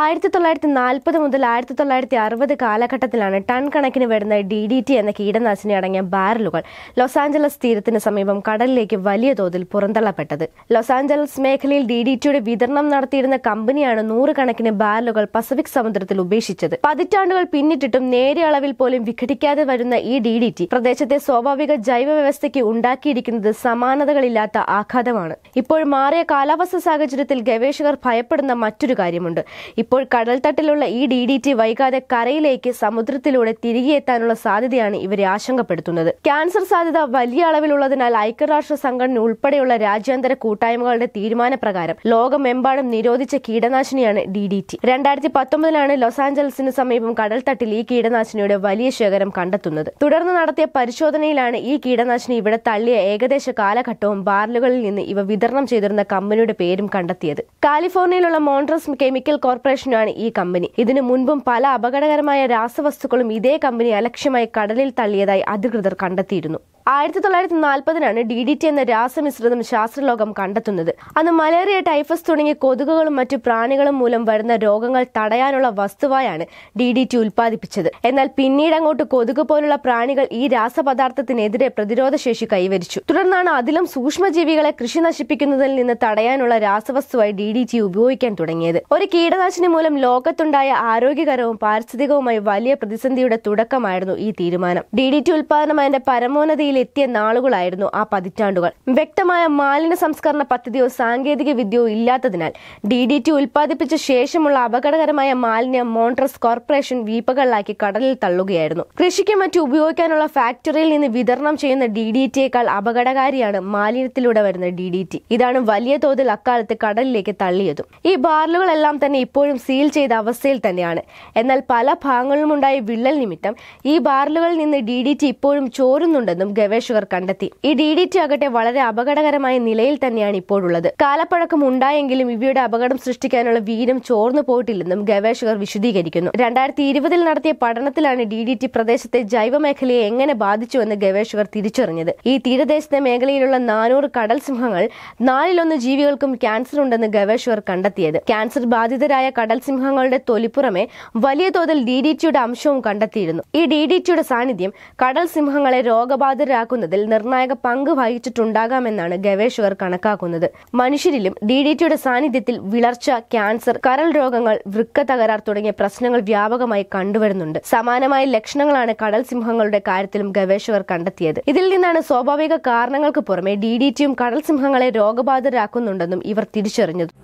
ആയിരത്തി തൊള്ളായിരത്തി നാൽപ്പത് മുതൽ ആയിരത്തി തൊള്ളായിരത്തി അറുപത് കാലഘട്ടത്തിലാണ് ടൺ കണക്കിന് വരുന്ന ഡി ഡി ടി എന്ന കീടനാശിനി അടങ്ങിയ ബാരലുകൾ ലോസ് ആഞ്ചലസ് തീരത്തിന് സമീപം കടലിലേക്ക് വലിയ തോതിൽ പുറന്തള്ളപ്പെട്ടത് ലോസ് ആഞ്ചലസ് മേഖലയിൽ ഡി ഡി ടിയുടെ വിതരണം നടത്തിയിരുന്ന കമ്പനിയാണ് നൂറുകണക്കിന് ബാരലുകൾ പസഫിക് സമുദ്രത്തിൽ ഉപേക്ഷിച്ചത് പതിറ്റാണ്ടുകൾ പിന്നിട്ടിട്ടും നേരിയ അളവിൽ പോലും വിഘടിക്കാതെ വരുന്ന ഈ ഡി ഡി ടി പ്രദേശത്തെ സ്വാഭാവിക ജൈവ വ്യവസ്ഥയ്ക്ക് ഉണ്ടാക്കിയിരിക്കുന്നത് സമാനതകളില്ലാത്ത ആഘാതമാണ് ഇപ്പോൾ മാറിയ കാലാവസ്ഥ സാഹചര്യത്തിൽ ഗവേഷകർ ഭയപ്പെടുന്ന മറ്റൊരു കാര്യമുണ്ട് ഇപ്പോൾ കടൽത്തട്ടിലുള്ള ഈ ഡി ഡി ടി വൈകാതെ കരയിലേക്ക് സമുദ്രത്തിലൂടെ തിരികെ എത്താനുള്ള സാധ്യതയാണ് ഇവരെ ആശങ്കപ്പെടുത്തുന്നത് ക്യാൻസർ സാധ്യത വലിയ അളവിലുള്ളതിനാൽ ഐക്യരാഷ്ട്ര സംഘടന ഉൾപ്പെടെയുള്ള രാജ്യാന്തര കൂട്ടായ്മകളുടെ തീരുമാനപ്രകാരം ലോകമെമ്പാടും നിരോധിച്ച കീടനാശിനിയാണ് ഡി ഡി ടി രണ്ടായിരത്തി പത്തൊമ്പതിലാണ് ലോസ് ആഞ്ചൽസിന് സമീപം കടൽത്തട്ടിൽ ഈ കീടനാശിനിയുടെ വലിയ ശേഖരം കണ്ടെത്തുന്നത് തുടർന്ന് നടത്തിയ പരിശോധനയിലാണ് ഈ കീടനാശിനി ഇവിടെ തള്ളിയ ഏകദേശ കാലഘട്ടവും ബാരലുകളിൽ നിന്ന് ഇവ വിതരണം ചെയ്തിരുന്ന കമ്പനിയുടെ പേരും കണ്ടെത്തിയത് കാലിഫോർണിയയിലുള്ള മോൺട്രസ് കെമിക്കൽ കോർപ്പറേഷൻ കോർപ്പറേഷനാണ് ഈ കമ്പനി ഇതിനു മുൻപും പല അപകടകരമായ രാസവസ്തുക്കളും ഇതേ കമ്പനി അലക്ഷ്യമായി കടലിൽ തള്ളിയതായി അധികൃതർ കണ്ടെത്തിയിരുന്നു ആയിരത്തി തൊള്ളായിരത്തി നാൽപ്പതിനാണ് ഡി ഡി ടി എന്ന രാസമിശ്രിതം ശാസ്ത്രലോകം കണ്ടെത്തുന്നത് അന്ന് മലേറിയ ടൈഫസ് തുടങ്ങിയ കൊതുകുകളും മറ്റു പ്രാണികളും മൂലം വരുന്ന രോഗങ്ങൾ തടയാനുള്ള വസ്തുവായാണ് ഡി ഡി ടി ഉൽപ്പാദിപ്പിച്ചത് എന്നാൽ പിന്നീട് അങ്ങോട്ട് കൊതുക് പോലുള്ള പ്രാണികൾ ഈ രാസപദാർത്ഥത്തിനെതിരെ പ്രതിരോധശേഷി കൈവരിച്ചു തുടർന്നാണ് അതിലും സൂക്ഷ്മജീവികളെ കൃഷി നശിപ്പിക്കുന്നതിൽ നിന്ന് തടയാനുള്ള രാസവസ്തുവായി ഡി ഡി ടി ഉപയോഗിക്കാൻ തുടങ്ങിയത് ഒരു കീടനാശിനി മൂലം ലോകത്തുണ്ടായ ആരോഗ്യകരവും പാരിസ്ഥിതികവുമായി വലിയ പ്രതിസന്ധിയുടെ തുടക്കമായിരുന്നു ഈ തീരുമാനം ഡി ഡി ടി ഉൽപാദനം അതിന്റെ പരമോന്നതിയിൽ എത്തിയ നാളുകളായിരുന്നു ആ പതിറ്റാണ്ടുകൾ വ്യക്തമായ മാലിന്യ സംസ്കരണ പദ്ധതിയോ സാങ്കേതിക വിദ്യയോ ഇല്ലാത്തതിനാൽ ഡി ഡി ടി ഉൽപ്പാദിപ്പിച്ച ശേഷമുള്ള അപകടകരമായ മാലിന്യം മോൺട്രസ് കോർപ്പറേഷൻ വീപ്പകളിലാക്കി കടലിൽ തള്ളുകയായിരുന്നു കൃഷിക്ക് മറ്റു ഉപയോഗിക്കാനുള്ള ഫാക്ടറിയിൽ നിന്ന് വിതരണം ചെയ്യുന്ന ഡി ഡി ടിയേക്കാൾ അപകടകാരിയാണ് മാലിന്യത്തിലൂടെ വരുന്ന ഡി ഡി ടി ഇതാണ് വലിയ തോതിൽ അക്കാലത്ത് കടലിലേക്ക് തള്ളിയതും ഈ ബാറലുകളെല്ലാം തന്നെ ഇപ്പോഴും സീൽ ചെയ്ത അവസ്ഥയിൽ തന്നെയാണ് എന്നാൽ പല ഭാഗങ്ങളിലുമുണ്ടായ വിള്ളൽ നിമിത്തം ഈ ബാറലുകളിൽ നിന്ന് ഡി ഡി ടി ഇപ്പോഴും ചോരുന്നുണ്ടെന്നും ഗവേഷകർ കണ്ടെത്തി ഈ ഡി ഡി ടി ആകട്ടെ വളരെ അപകടകരമായ നിലയിൽ തന്നെയാണ് ഇപ്പോഴുള്ളത് കാലപ്പഴക്കം ഉണ്ടായെങ്കിലും ഇവയുടെ അപകടം സൃഷ്ടിക്കാനുള്ള വീരം ചോർന്നു പോയിട്ടില്ലെന്നും ഗവേഷകർ വിശദീകരിക്കുന്നു രണ്ടായിരത്തി ഇരുപതിൽ നടത്തിയ പഠനത്തിലാണ് ഡി ഡി ടി പ്രദേശത്തെ ജൈവമേഖലയെ എങ്ങനെ ബാധിച്ചുവെന്ന് ഗവേഷകർ തിരിച്ചറിഞ്ഞത് ഈ തീരദേശത്തെ മേഖലയിലുള്ള നാനൂറ് കടൽ സിംഹങ്ങൾ നാലിലൊന്ന് ജീവികൾക്കും ക്യാൻസർ ഉണ്ടെന്ന് ഗവേഷകർ കണ്ടെത്തിയത് ക്യാൻസർ ബാധിതരായ കടൽ സിംഹങ്ങളുടെ തൊലിപ്പുറമെ വലിയ തോതിൽ ഡി ഡി ടിയുടെ അംശവും കണ്ടെത്തിയിരുന്നു ഈ ഡി ഡി ടിയുടെ സാന്നിധ്യം കടൽ സിംഹങ്ങളെ രോഗബാധിത സാക്ഷരരാക്കുന്നതിൽ നിർണായക പങ്ക് വഹിച്ചിട്ടുണ്ടാകാമെന്നാണ് ഗവേഷകർ കണക്കാക്കുന്നത് മനുഷ്യരിലും ഡി ഡി ടിയുടെ സാന്നിധ്യത്തിൽ വിളർച്ച ക്യാൻസർ കരൾ രോഗങ്ങൾ വൃക്ക തകരാർ തുടങ്ങിയ പ്രശ്നങ്ങൾ വ്യാപകമായി കണ്ടുവരുന്നുണ്ട് സമാനമായ ലക്ഷണങ്ങളാണ് കടൽ സിംഹങ്ങളുടെ കാര്യത്തിലും ഗവേഷകർ കണ്ടെത്തിയത് ഇതിൽ നിന്നാണ് സ്വാഭാവിക കാരണങ്ങൾക്ക് പുറമെ ഡി ഡി ടിയും കടൽ സിംഹങ്ങളെ രോഗബാധിതരാക്കുന്നുണ്ടെന്നും ഇവർ തിരിച്ചറിഞ്ഞത്